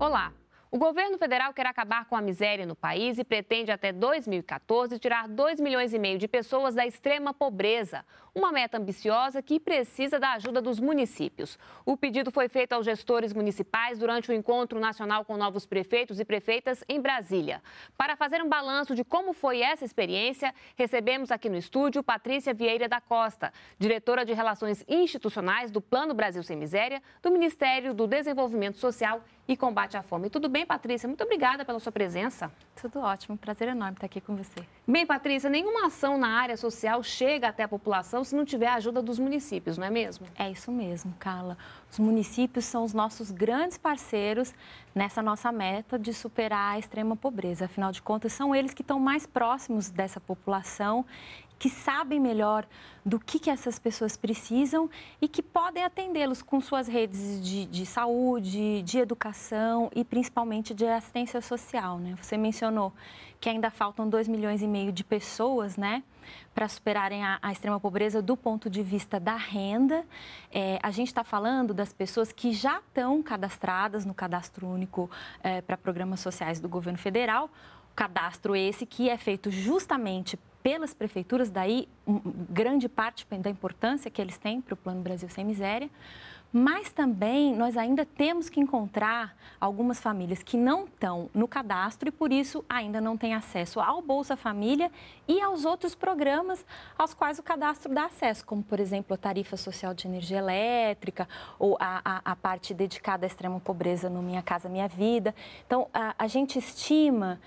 Olá! O governo federal quer acabar com a miséria no país e pretende até 2014 tirar 2 milhões e meio de pessoas da extrema pobreza. Uma meta ambiciosa que precisa da ajuda dos municípios. O pedido foi feito aos gestores municipais durante o encontro nacional com novos prefeitos e prefeitas em Brasília. Para fazer um balanço de como foi essa experiência, recebemos aqui no estúdio Patrícia Vieira da Costa, diretora de Relações Institucionais do Plano Brasil Sem Miséria, do Ministério do Desenvolvimento Social e e combate à fome. Tudo bem, Patrícia? Muito obrigada pela sua presença. Tudo ótimo, prazer enorme estar aqui com você. Bem, Patrícia, nenhuma ação na área social chega até a população se não tiver a ajuda dos municípios, não é mesmo? É isso mesmo, Carla. Os municípios são os nossos grandes parceiros nessa nossa meta de superar a extrema pobreza. Afinal de contas, são eles que estão mais próximos dessa população que sabem melhor do que, que essas pessoas precisam e que podem atendê-los com suas redes de, de saúde, de educação e principalmente de assistência social. Né? Você mencionou mencionou que ainda faltam 2 milhões e meio de pessoas, né? Para superarem a, a, extrema pobreza do ponto de vista da renda. É, a gente está falando das pessoas que já estão cadastradas no cadastro único é, para programas sociais do governo federal. Cadastro esse que é feito justamente pelas prefeituras, daí grande parte da importância que eles têm para o Plano Brasil Sem Miséria, mas também nós ainda temos que encontrar algumas famílias que não estão no cadastro e por isso ainda não têm acesso ao Bolsa Família e aos outros programas aos quais o cadastro dá acesso, como por exemplo a tarifa social de energia elétrica ou a, a, a parte dedicada à extrema pobreza no Minha Casa Minha Vida. Então a, a gente estima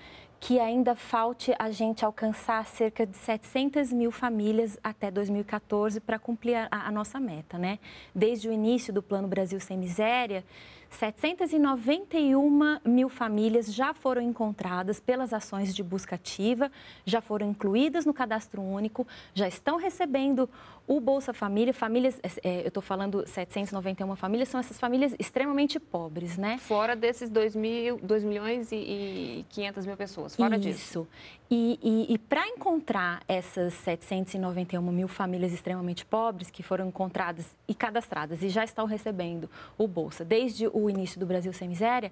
que ainda falte a gente alcançar cerca de 700 mil famílias até 2014 para cumprir a, a, nossa meta, né? Desde o início do Plano Brasil Sem Miséria, 791 mil famílias já foram encontradas pelas ações de busca ativa, já foram incluídas no cadastro único, já estão recebendo o Bolsa Família, famílias, é, é eu estou falando 791 famílias, são essas famílias extremamente pobres, né? Fora desses 2, mil, 2 milhões e, e 500 mil pessoas, fora Isso. disso. Isso. E, e, e para encontrar essas 791 mil famílias extremamente pobres que foram encontradas e cadastradas e já estão recebendo o Bolsa desde o início do Brasil Sem Miséria,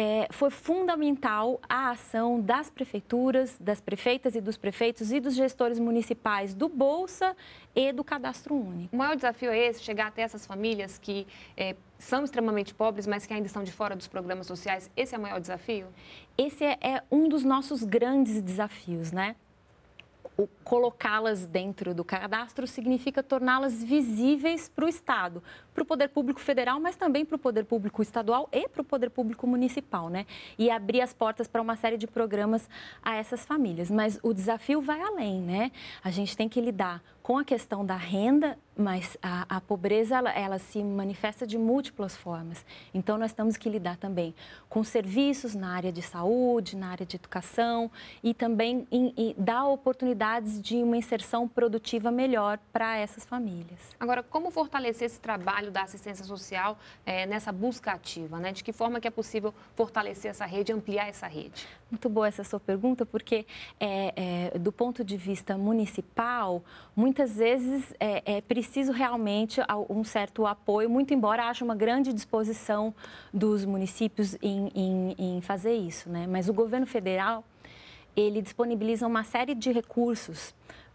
é, foi fundamental a ação das prefeituras, das prefeitas e dos prefeitos e dos gestores municipais do Bolsa e do Cadastro Único. O maior desafio é esse, chegar até essas famílias que é, são extremamente pobres, mas que ainda estão de fora dos programas sociais. Esse é o maior desafio? Esse é, é um dos nossos grandes desafios, né? colocá-las dentro do cadastro significa torná-las visíveis para o Estado, para o poder público federal, mas também para o poder público estadual e para o poder público municipal, né? E abrir as portas para uma série de programas a essas famílias. Mas o desafio vai além, né? A gente tem que lidar com a questão da renda, mas a, a pobreza ela, ela, se manifesta de múltiplas formas. Então nós temos que lidar também com serviços na área de saúde, na área de educação e também em, em dar oportunidades de uma inserção produtiva melhor para essas famílias. Agora, como fortalecer esse trabalho da assistência social é, nessa busca ativa, né? De que forma que é possível fortalecer essa rede, ampliar essa rede? Muito boa essa sua pergunta, porque é, é, do ponto de vista municipal, muitas muitas vezes é, é preciso realmente um certo apoio, muito embora haja uma grande disposição dos municípios em, em, em fazer isso, né? Mas o governo federal, ele disponibiliza uma série de recursos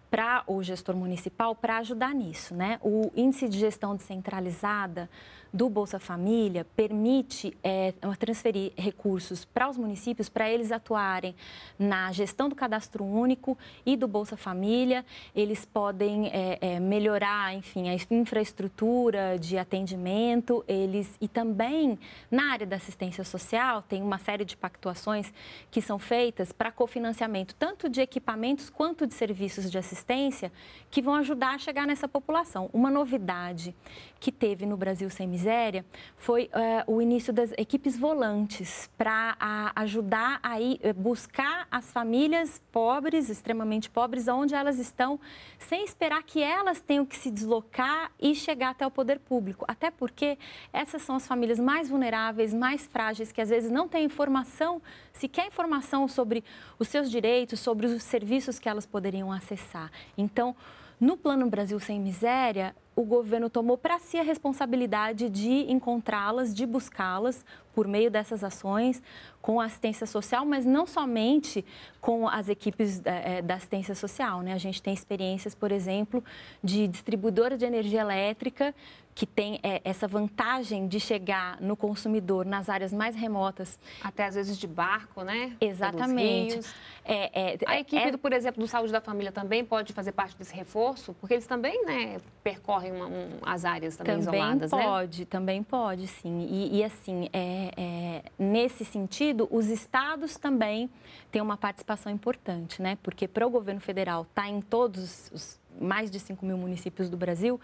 para o gestor municipal para ajudar nisso, né? O índice de gestão descentralizada do Bolsa Família permite é, transferir recursos para os municípios para eles atuarem na gestão do cadastro único e do Bolsa Família. Eles podem é, é, melhorar, enfim, a infraestrutura de atendimento. Eles e também na área da assistência social tem uma série de pactuações que são feitas para cofinanciamento tanto de equipamentos quanto de serviços de assistência que vão ajudar a chegar nessa população. Uma novidade que teve no Brasil Sem Miséria miséria foi eh, o início das equipes volantes para ajudar aí eh, buscar as famílias pobres, extremamente pobres, onde elas estão, sem esperar que elas tenham que se deslocar e chegar até o poder público. Até porque essas são as famílias mais vulneráveis, mais frágeis, que às vezes não têm informação, sequer informação sobre os seus direitos, sobre os serviços que elas poderiam acessar. Então, no Plano Brasil Sem Miséria, o governo tomou para si a responsabilidade de encontrá-las, de buscá-las, por meio dessas ações com a assistência social, mas não somente com as equipes da, eh, eh, da assistência social. Né? A gente tem experiências, por exemplo, de distribuidora de energia elétrica que tem é, essa vantagem de chegar no consumidor nas áreas mais remotas. Até às vezes de barco, né? Exatamente. É, é, é, a equipe, é do, por exemplo, do Saúde da Família também pode fazer parte desse reforço? Porque eles também né, percorrem uma, um, as áreas também, também isoladas, pode, né? Também pode, também pode, sim. E, e assim, é, é, é, nesse sentido, os estados também têm uma participação importante, né? Porque para o governo federal estar tá em todos os mais de 5 mil municípios do Brasil,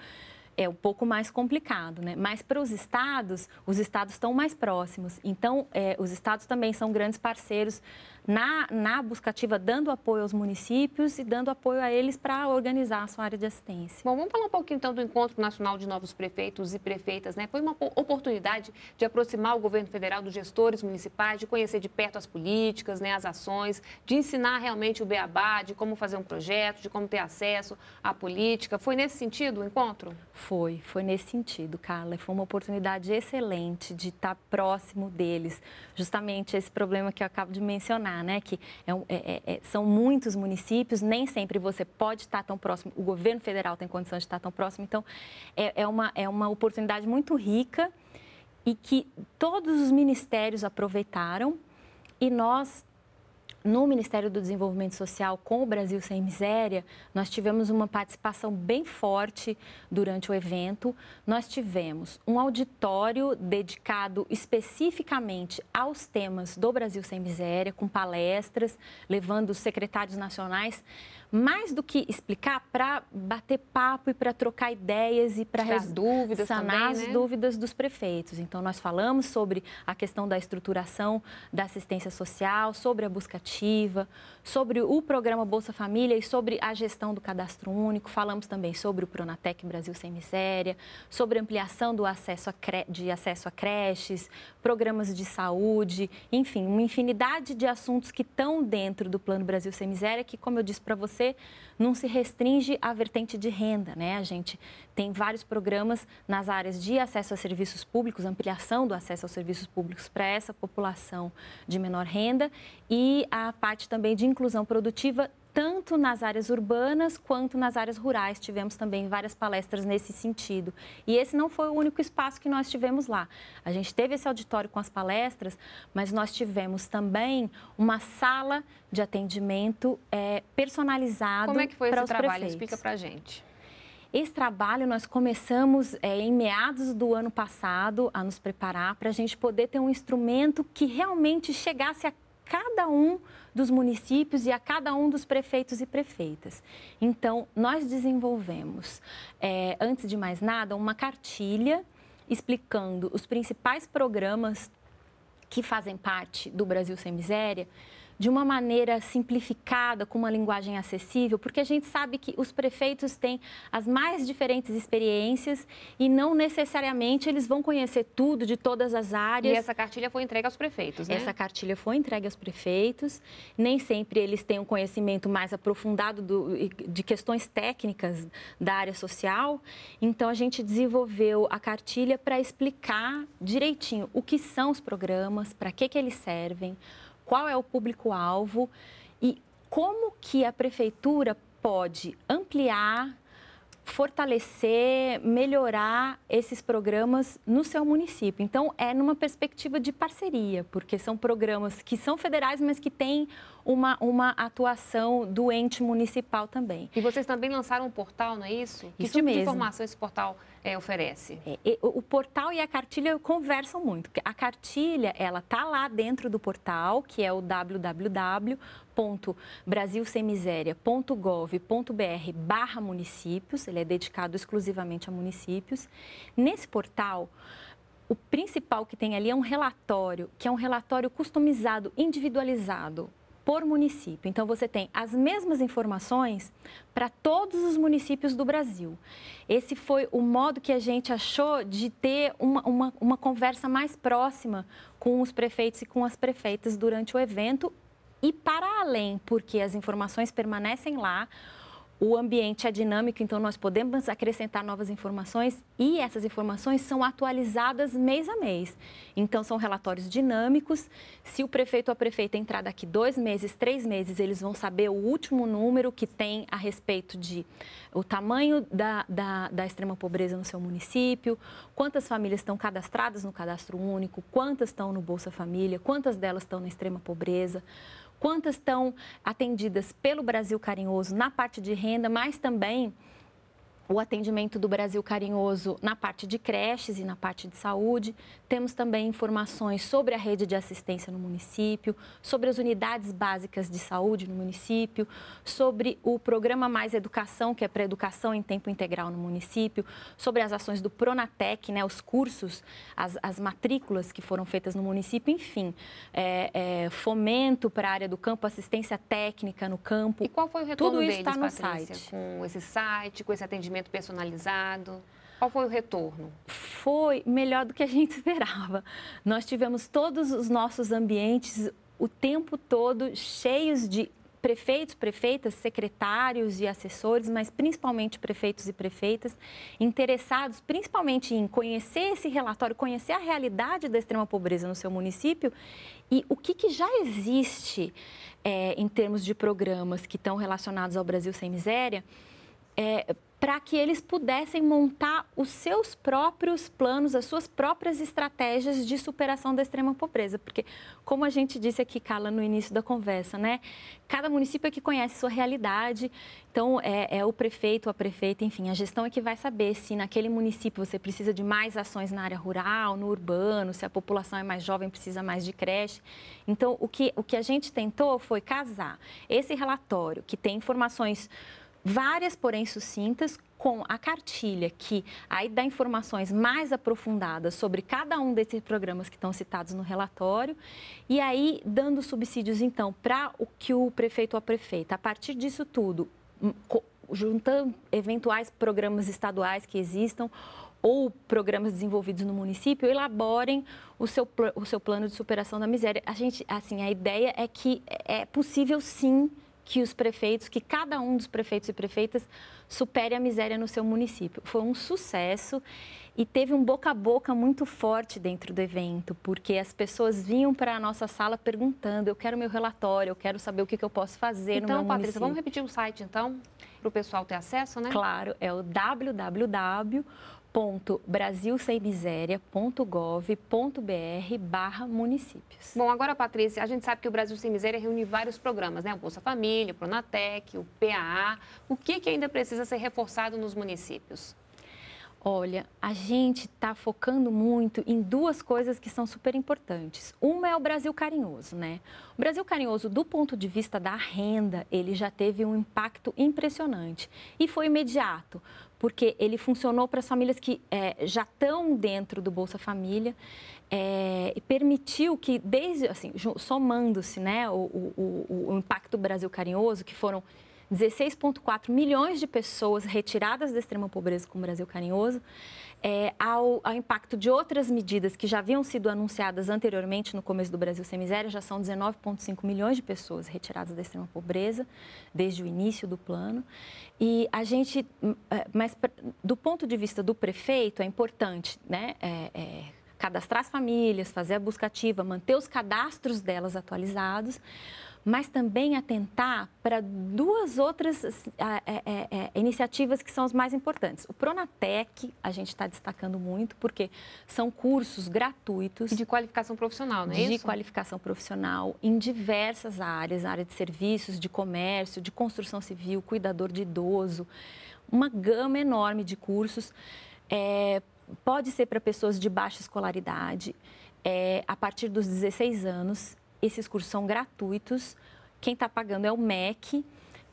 é um pouco mais complicado, né? Mas para os estados, os estados estão mais próximos. Então, é, os estados também são grandes parceiros na, na busca ativa, dando apoio aos municípios e dando apoio a eles para organizar a sua área de assistência. Bom, vamos falar um pouquinho então do Encontro Nacional de Novos Prefeitos e Prefeitas, né? Foi uma oportunidade de aproximar o governo federal dos gestores municipais, de conhecer de perto as políticas, né, as ações, de ensinar realmente o beabá, de como fazer um projeto, de como ter acesso à política. Foi nesse sentido o encontro? Foi, foi nesse sentido, Carla. Foi uma oportunidade excelente de estar próximo deles, justamente esse problema que eu acabo de mencionar né, que é, é é, é, são muitos municípios, nem sempre você pode estar tão próximo, o governo federal tem condição de estar tão próximo, então é, é, uma, é uma oportunidade muito rica e que todos os ministérios aproveitaram e nós no Ministério do Desenvolvimento Social com o Brasil Sem Miséria, nós tivemos uma participação bem forte durante o evento. Nós tivemos um auditório dedicado especificamente aos temas do Brasil Sem Miséria, com palestras, levando os secretários nacionais mais do que explicar, para bater papo e para trocar ideias e para res... dúvidas sanar também, as né? dúvidas dos prefeitos. Então, nós falamos sobre a questão da estruturação da assistência social, sobre a busca ativa, sobre o programa Bolsa Família e sobre a gestão do cadastro único. Falamos também sobre o Pronatec Brasil Sem Miséria, sobre ampliação do acesso cre... de acesso a creches, programas de saúde, enfim, uma infinidade de assuntos que estão dentro do Plano Brasil Sem Miséria, que, como eu disse para você, você não se restringe à vertente de renda, né? A gente tem vários programas nas áreas de acesso a serviços públicos, ampliação do acesso aos serviços públicos para essa população de menor renda e a parte também de inclusão produtiva tanto nas áreas urbanas quanto nas áreas rurais. Tivemos também várias palestras nesse sentido. E esse não foi o único espaço que nós tivemos lá. A gente teve esse auditório com as palestras, mas nós tivemos também uma sala de atendimento é, personalizado. Como é que foi esse trabalho? Prefeitos. Explica para gente. Esse trabalho nós começamos é, em meados do ano passado a nos preparar para a gente poder ter um instrumento que realmente chegasse a cada um dos municípios e a cada um dos prefeitos e prefeitas. Então, nós desenvolvemos, é, antes de mais nada, uma cartilha explicando os principais programas que fazem parte do Brasil Sem Miséria de uma maneira simplificada, com uma linguagem acessível, porque a gente sabe que os prefeitos têm as mais diferentes experiências e não necessariamente eles vão conhecer tudo de todas as áreas. E essa cartilha foi entregue aos prefeitos, né? Essa cartilha foi entregue aos prefeitos. Nem sempre eles têm um conhecimento mais aprofundado do, de questões técnicas da área social. Então a gente desenvolveu a cartilha para explicar direitinho o que são os programas, para que que eles servem, qual é o público-alvo e como que a prefeitura pode ampliar fortalecer, melhorar esses programas no seu município. Então, é numa perspectiva de parceria, porque são programas que são federais, mas que têm uma, uma atuação do ente municipal também. E vocês também lançaram um portal, não é isso? Que isso tipo mesmo. de informação esse portal é, oferece? É, o, o portal e a cartilha conversam muito. A cartilha, ela está lá dentro do portal, que é o www www.brasilsemmiséria.gov.br barra municípios, ele é dedicado exclusivamente a municípios. Nesse portal, o principal que tem ali é um relatório, que é um relatório customizado, individualizado por município. Então você tem as mesmas informações para todos os municípios do Brasil. Esse foi o modo que a gente achou de ter uma, uma, uma conversa mais próxima com os prefeitos e com as prefeitas durante o evento e para além, porque as informações permanecem lá. O ambiente é dinâmico, então nós podemos acrescentar novas informações e essas informações são atualizadas mês a mês. Então, são relatórios dinâmicos. Se o prefeito ou a prefeita entrar daqui dois meses, três meses, eles vão saber o último número que tem a respeito de o tamanho da, da, da extrema pobreza no seu município, quantas famílias estão cadastradas no cadastro único, quantas estão no Bolsa Família, quantas delas estão na extrema pobreza quantas estão atendidas pelo Brasil Carinhoso na parte de renda, mas também o atendimento do Brasil Carinhoso na parte de creches e na parte de saúde. Temos também informações sobre a rede de assistência no município, sobre as unidades básicas de saúde no município, sobre o programa Mais Educação, que é para educação em tempo integral no município, sobre as ações do Pronatec, né, os cursos, as, as matrículas que foram feitas no município, enfim, é, é, fomento para a área do campo, assistência técnica no campo. E qual foi o retorno Tudo isso deles, está no Patrícia, site. com esse site, com esse atendimento? atendimento personalizado? Qual foi o retorno? Foi melhor do que a gente esperava. Nós tivemos todos os nossos ambientes o tempo todo cheios de prefeitos, prefeitas, secretários e assessores, mas principalmente prefeitos e prefeitas, interessados principalmente em conhecer esse relatório, conhecer a realidade da extrema pobreza no seu município e o que, que já existe é, em termos de programas que estão relacionados ao Brasil Sem Miséria. É, para que eles pudessem montar os seus próprios planos, as suas próprias estratégias de superação da extrema pobreza. Porque, como a gente disse aqui, Carla, no início da conversa, né? Cada município é que conhece sua realidade, então é, é o prefeito, a prefeita, enfim, a gestão é que vai saber se naquele município você precisa de mais ações na área rural, no urbano, se a população é mais jovem, precisa mais de creche. Então, o que, o que a gente tentou foi casar esse relatório, que tem informações várias, porém sucintas, com a cartilha que aí dá informações mais aprofundadas sobre cada um desses programas que estão citados no relatório e aí dando subsídios então para o que o prefeito ou a prefeita a partir disso tudo hum, juntando eventuais programas estaduais que existam ou programas desenvolvidos no município elaborem o seu, o seu plano de superação da miséria. A gente, assim, a ideia é que é possível sim que os prefeitos, que cada um dos prefeitos e prefeitas supere a miséria no seu município. Foi um sucesso e teve um boca a boca muito forte dentro do evento, porque as pessoas vinham para a nossa sala perguntando: eu quero meu relatório, eu quero saber o que, que eu posso fazer então, no meu Patrícia, município. Então, Patrícia, vamos repetir o site então, para o pessoal ter acesso, né? Claro, é o www brasilsemmiséria.gov.br barra municípios. Bom, agora, Patrícia, a gente sabe que o Brasil Sem Miséria reúne vários programas, né? O Bolsa Família, o Pronatec, o PAA. O que, que ainda precisa ser reforçado nos municípios? Olha, a gente está focando muito em duas coisas que são super importantes. Uma é o Brasil carinhoso, né? O Brasil carinhoso, do ponto de vista da renda, ele já teve um impacto impressionante e foi imediato, porque ele funcionou para as famílias que é, já estão dentro do Bolsa Família é, e permitiu que, desde assim, somando-se, né, o, o, o impacto do Brasil carinhoso, que foram 16,4 milhões de pessoas retiradas da extrema pobreza com o Brasil carinhoso, é, ao, ao, impacto de outras medidas que já haviam sido anunciadas anteriormente no começo do Brasil Sem Miséria, já são 19,5 milhões de pessoas retiradas da extrema pobreza desde o início do plano. E a gente, hum, é, mas do ponto de vista do prefeito, é importante, né? É, é, cadastrar as famílias, fazer a buscativa manter os cadastros delas atualizados, mas também atentar para duas outras é, é, é, iniciativas que são as mais importantes. O Pronatec, a gente está destacando muito, porque são cursos gratuitos. De qualificação profissional, não é de isso? De qualificação profissional em diversas áreas, área de serviços, de comércio, de construção civil, cuidador de idoso. Uma gama enorme de cursos. É, pode ser para pessoas de baixa escolaridade. É, a partir dos 16 anos, esses cursos são gratuitos, quem está pagando é o MEC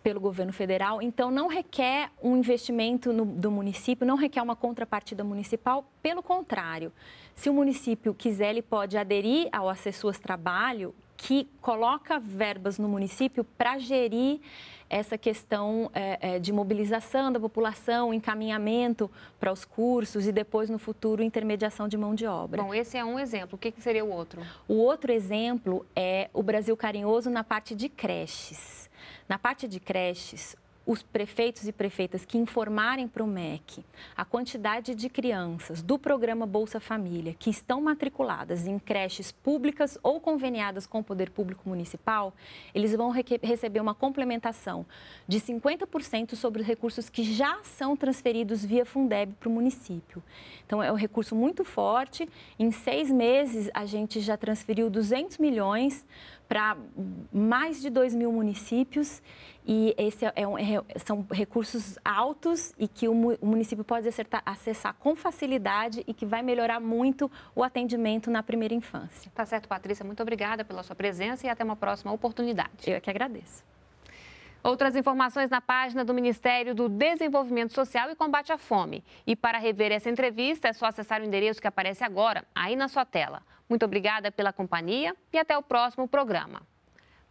pelo governo federal, então não requer um investimento no, do município, não requer uma contrapartida municipal, pelo contrário. Se o município quiser, ele pode aderir ao Acessuas Trabalho, que coloca verbas no município para gerir essa questão é, é, de mobilização da população, encaminhamento para os cursos e depois, no futuro, intermediação de mão de obra. Bom, esse é um exemplo. O que, que seria o outro? O outro exemplo é o Brasil Carinhoso na parte de creches. Na parte de creches, os prefeitos e prefeitas que informarem para o MEC a quantidade de crianças do programa Bolsa Família que estão matriculadas em creches públicas ou conveniadas com o poder público municipal, eles vão receber uma complementação de 50% sobre os recursos que já são transferidos via Fundeb para o município. Então, é um recurso muito forte. Em seis meses, a gente já transferiu 200 milhões para mais de 2 mil municípios e esse é um, é, são recursos altos e que o, o município pode acertar, acessar com facilidade e que vai melhorar muito o atendimento na primeira infância. Tá certo, Patrícia. Muito obrigada pela sua presença e até uma próxima oportunidade. Eu é que agradeço. Outras informações na página do Ministério do Desenvolvimento Social e Combate à Fome. E para rever essa entrevista, é só acessar o endereço que aparece agora, aí na sua tela. Muito obrigada pela companhia e até o próximo programa.